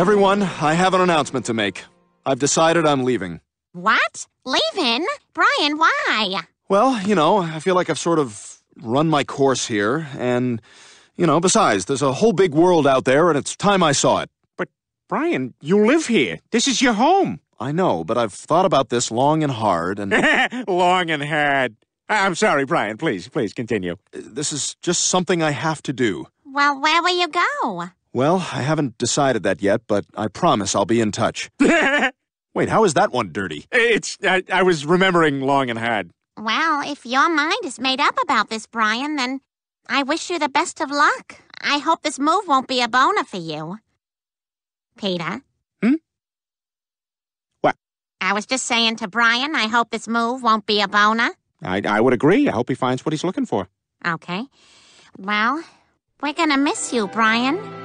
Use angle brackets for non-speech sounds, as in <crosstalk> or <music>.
Everyone, I have an announcement to make. I've decided I'm leaving. What? Leaving? Brian, why? Well, you know, I feel like I've sort of run my course here, and, you know, besides, there's a whole big world out there, and it's time I saw it. But, Brian, you live here. This is your home. I know, but I've thought about this long and hard, and. <laughs> long and hard. I'm sorry, Brian. Please, please continue. This is just something I have to do. Well, where will you go? Well, I haven't decided that yet, but I promise I'll be in touch. <laughs> Wait, how is that one dirty? It's. I, I was remembering long and hard. Well, if your mind is made up about this, Brian, then I wish you the best of luck. I hope this move won't be a boner for you. Peter? Hmm? What? I was just saying to Brian, I hope this move won't be a boner. I, I would agree. I hope he finds what he's looking for. Okay. Well, we're gonna miss you, Brian.